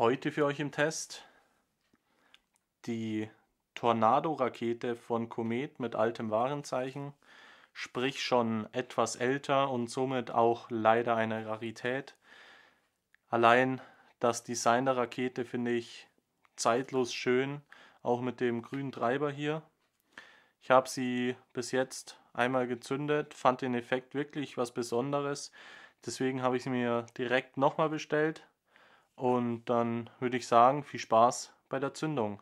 Heute für euch im Test die Tornado-Rakete von Komet mit altem Warenzeichen, sprich schon etwas älter und somit auch leider eine Rarität. Allein das Design der Rakete finde ich zeitlos schön, auch mit dem grünen Treiber hier. Ich habe sie bis jetzt einmal gezündet, fand den Effekt wirklich was Besonderes. Deswegen habe ich sie mir direkt nochmal bestellt und dann würde ich sagen, viel Spaß bei der Zündung.